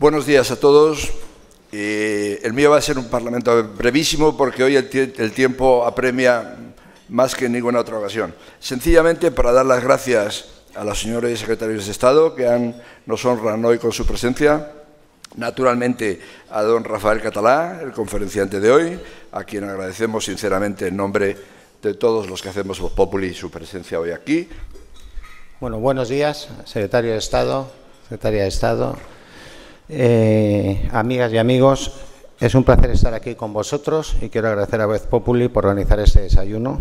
Buenos días a todos. Eh, el mío va a ser un parlamento brevísimo porque hoy el, tiempo apremia más que en ninguna otra ocasión. Sencillamente para dar las gracias a los señores secretarios de Estado que han, nos honran hoy con su presencia. Naturalmente a don Rafael Catalá, el conferenciante de hoy, a quien agradecemos sinceramente en nombre de todos los que hacemos Populi su presencia hoy aquí. Bueno, buenos días, secretario de Estado, secretaria de Estado, eh, amigas y amigos, es un placer estar aquí con vosotros y quiero agradecer a Vez Populi por organizar este desayuno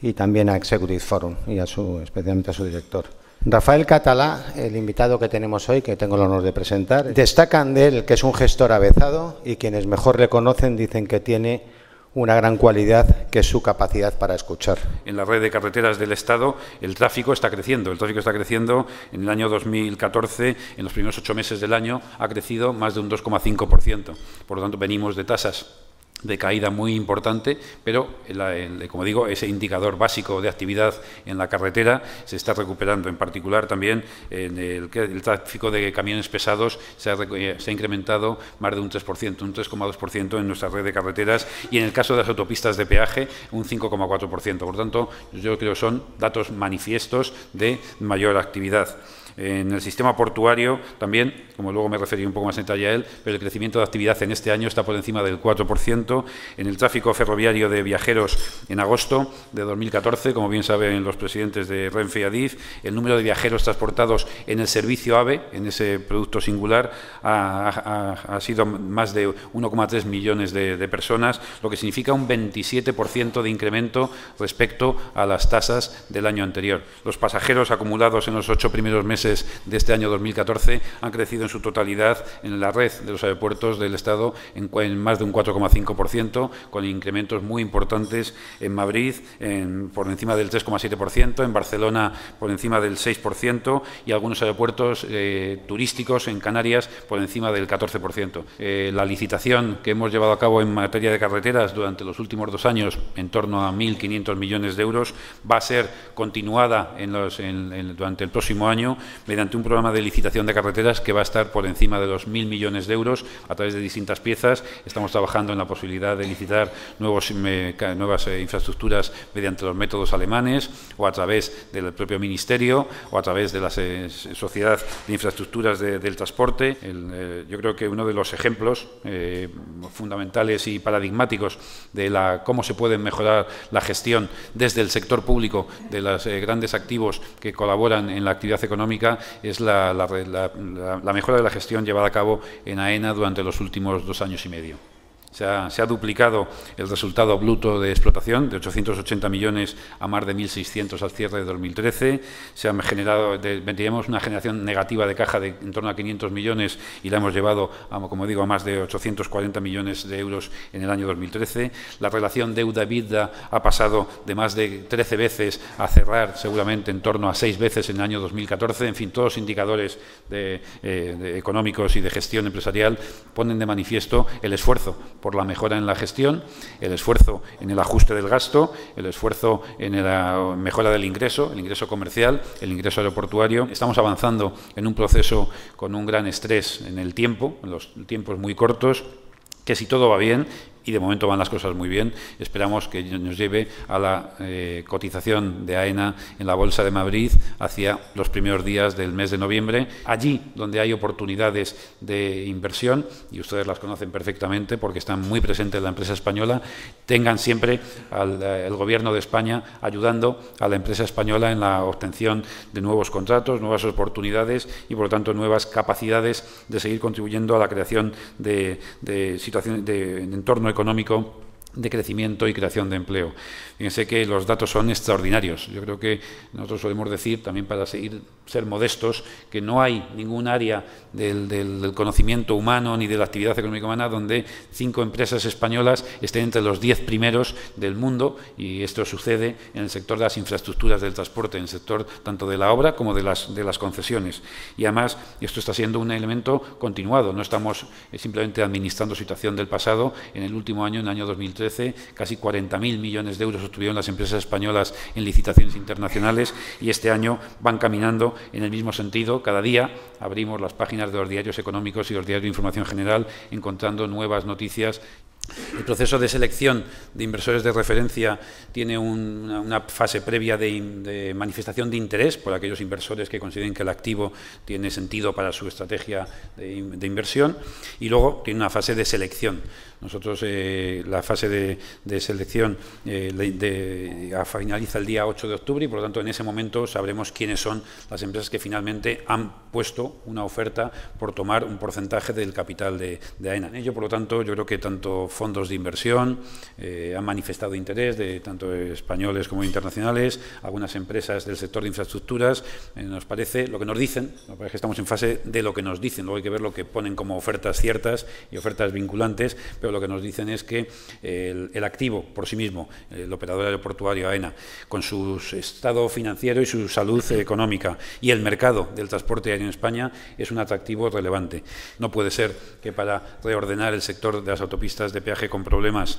y también a Executive Forum y a su, especialmente a su director. Rafael Catalá, el invitado que tenemos hoy, que tengo el honor de presentar, destacan de él que es un gestor avezado y quienes mejor le conocen dicen que tiene una gran cualidad que es su capacidad para escuchar. En la red de carreteras del Estado el tráfico está creciendo. El tráfico está creciendo en el año 2014, en los primeros ocho meses del año, ha crecido más de un 2,5%. Por lo tanto, venimos de tasas de caída muy importante, pero como digo, ese indicador básico de actividad en la carretera se está recuperando. En particular también en el, el, tráfico de camiones pesados se ha, eh, se ha, incrementado más de un 3%, un 3,2% en nuestra red de carreteras y en el caso de las autopistas de peaje un 5,4%. Por tanto, yo creo que son datos manifiestos de mayor actividad en el sistema portuario también, como luego me referí un poco más en detalle a él, pero el crecimiento de actividad en este año está por encima del 4%, en el tráfico ferroviario de viajeros en agosto de 2014, como bien saben los presidentes de Renfe y Adif, el número de viajeros transportados en el servicio AVE, en ese producto singular, ha, sido más de 1,3 millones de, personas, lo que significa un 27% de incremento respecto a las tasas del año anterior. Los pasajeros acumulados en los ocho primeros meses de este año 2014 han crecido en su totalidad en la red de los aeropuertos del Estado en, más de un 4,5%, con incrementos muy importantes en Madrid por encima del 3,7%, en Barcelona por encima del 6% y algunos aeropuertos eh, turísticos en Canarias por encima del 14%. Eh, la licitación que hemos llevado a cabo en materia de carreteras durante los últimos dos años, en torno a 1.500 millones de euros, va a ser continuada durante el próximo año mediante un programa de licitación de carreteras que va a estar por encima de los mil millones de euros a través de distintas piezas. Estamos trabajando en la posibilidad de licitar nuevos, nuevas eh, infraestructuras mediante los métodos alemanes o a través del propio Ministerio o a través de la eh, Sociedad de Infraestructuras del Transporte. Eh, yo creo que uno de los ejemplos fundamentales y paradigmáticos de la, cómo se puede mejorar la gestión desde el sector público de los grandes activos que colaboran en la actividad económica es la, la mejora de la gestión llevada a cabo en AENA durante los últimos dos años y medio. Se ha, duplicado el resultado bruto de explotación de 880 millones a más de 1.600 al cierre de 2013. Se ha generado, una generación negativa de caja de en torno a 500 millones y la hemos llevado, a, como digo, a más de 840 millones de euros en el año 2013. La relación deuda-vida ha pasado de más de 13 veces a cerrar seguramente en torno a 6 veces en el año 2014. En fin, todos los indicadores eh, económicos y de gestión empresarial ponen de manifiesto el esfuerzo por la mejora en la gestión, el esfuerzo en el ajuste del gasto, el esfuerzo en la mejora del ingreso, el ingreso comercial, el ingreso aeroportuario. Estamos avanzando en un proceso con un gran estrés en el tiempo, en los tiempos muy cortos que si todo va bien y de momento van las cosas muy bien. Esperamos que nos lleve a la eh, cotización de AENA en la Bolsa de Madrid hacia los primeros días del mes de noviembre, allí donde hay oportunidades de inversión, y ustedes las conocen perfectamente porque están muy presentes en la empresa española, tengan siempre al eh, el Gobierno de España ayudando a la empresa española en la obtención de nuevos contratos, nuevas oportunidades y, por lo tanto, nuevas capacidades de seguir contribuyendo a la creación de, situaciones de, de entorno económico económico de crecimiento y creación de empleo. Fíjense que los datos son extraordinarios. Yo creo que nosotros solemos decir, también para seguir ser modestos, que no hay ningún área del, conocimiento humano ni de la actividad económica humana donde cinco empresas españolas estén entre los diez primeros del mundo y esto sucede en el sector de las infraestructuras del transporte, en el sector tanto de la obra como de las, de las concesiones. Y además esto está siendo un elemento continuado. No estamos eh, simplemente administrando situación del pasado. En el último año, en el año 2003, casi 40.000 millones de euros obtuvieron las empresas españolas en licitaciones internacionales y este año van caminando en el mismo sentido. Cada día abrimos las páginas de los diarios económicos y los diarios de información general encontrando nuevas noticias el proceso de selección de inversores de referencia tiene una, fase previa de, manifestación de interés por aquellos inversores que consideren que el activo tiene sentido para su estrategia de, de inversión y luego tiene una fase de selección. Nosotros eh, la fase de, selección eh, finaliza el día 8 de octubre y por lo tanto en ese momento sabremos quiénes son las empresas que finalmente han puesto una oferta por tomar un porcentaje del capital de, de AENA. Ello, por lo tanto, yo creo que tanto fondos de inversión eh, han manifestado interés, de tanto españoles como internacionales, algunas empresas del sector de infraestructuras, nos parece lo que nos dicen, nos parece que estamos en fase de lo que nos dicen, luego hay que ver lo que ponen como ofertas ciertas y ofertas vinculantes, lo que nos dicen es que el, el activo por sí mismo, el operador aeroportuario AENA, con su estado financiero y su salud económica y el mercado del transporte aéreo en España, es un atractivo relevante. No puede ser que para reordenar el sector de las autopistas de peaje con problemas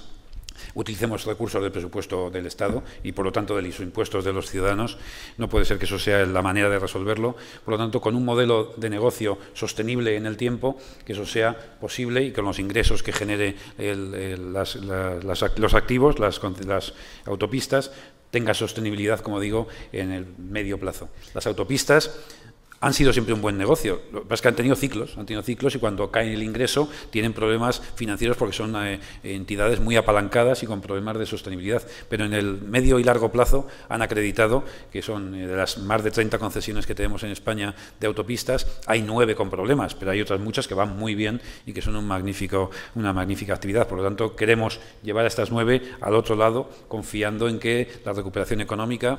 utilicemos recursos del presupuesto del Estado y, por lo tanto, de los impuestos de los ciudadanos. No puede ser que eso sea la manera de resolverlo. Por lo tanto, con un modelo de negocio sostenible en el tiempo, que eso sea posible y con los ingresos que genere los activos, las, las autopistas, tenga sostenibilidad, como digo, en el medio plazo. Las autopistas han sido siempre un buen negocio. Lo que es que han tenido ciclos, han tenido ciclos y cuando cae el ingreso tienen problemas financieros porque son eh, entidades muy apalancadas y con problemas de sostenibilidad. Pero en el medio y largo plazo han acreditado que son eh, de las más de 30 concesiones que tenemos en España de autopistas, hay nueve con problemas, pero hay otras muchas que van muy bien y que son una magnífica actividad. Por lo tanto, queremos llevar a estas nueve al otro lado, confiando en que la recuperación económica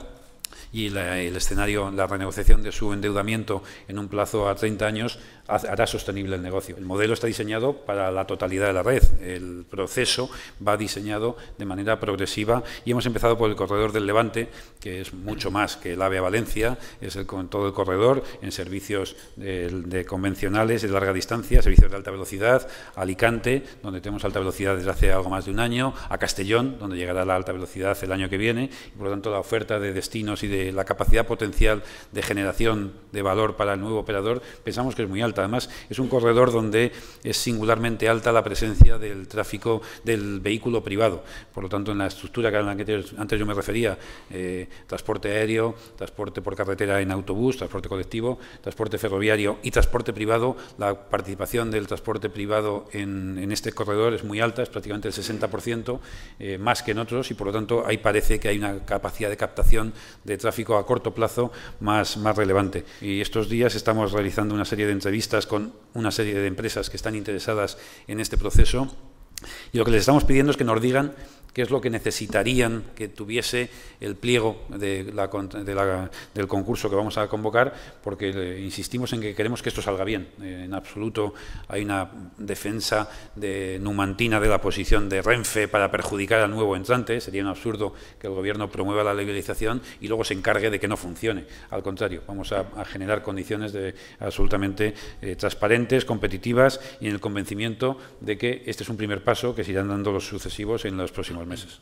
y el escenario, la renegociación de su endeudamiento en un plazo a 30 años hará sostenible el negocio. El modelo está diseñado para la totalidad de la red, el proceso va diseñado de manera progresiva y hemos empezado por el corredor del Levante, que es mucho más que el AVE a Valencia, es el, todo el corredor en servicios de, convencionales de larga distancia, servicios de alta velocidad, Alicante, donde tenemos alta velocidad desde hace algo más de un año, a Castellón, donde llegará la alta velocidad el año que viene, por lo tanto la oferta de destinos y de la capacidad potencial de generación de valor para el nuevo operador, pensamos que es muy alta. Además, es un corredor donde es singularmente alta la presencia del tráfico del vehículo privado. Por lo tanto, en la estructura a la que antes yo me refería, eh, transporte aéreo, transporte por carretera en autobús, transporte colectivo, transporte ferroviario y transporte privado, la participación del transporte privado en, este corredor es muy alta, es prácticamente el 60%, eh, más que en otros, y por lo tanto ahí parece que hay una capacidad de captación de tráfico a corto plazo más, más relevante. Y estos días estamos realizando una serie de entrevistas con una serie de empresas que están interesadas en este proceso y lo que les estamos pidiendo es que nos digan qué es lo que necesitarían que tuviese el pliego de del concurso que vamos a convocar, porque eh, insistimos en que queremos que esto salga bien. Eh, en absoluto hay una defensa de numantina de la posición de Renfe para perjudicar al nuevo entrante. Sería un absurdo que el Gobierno promueva la legalización y luego se encargue de que no funcione. Al contrario, vamos a, generar condiciones de, absolutamente eh, transparentes, competitivas y en el convencimiento de que este es un primer paso paso que se irán dando los sucesivos en los próximos meses.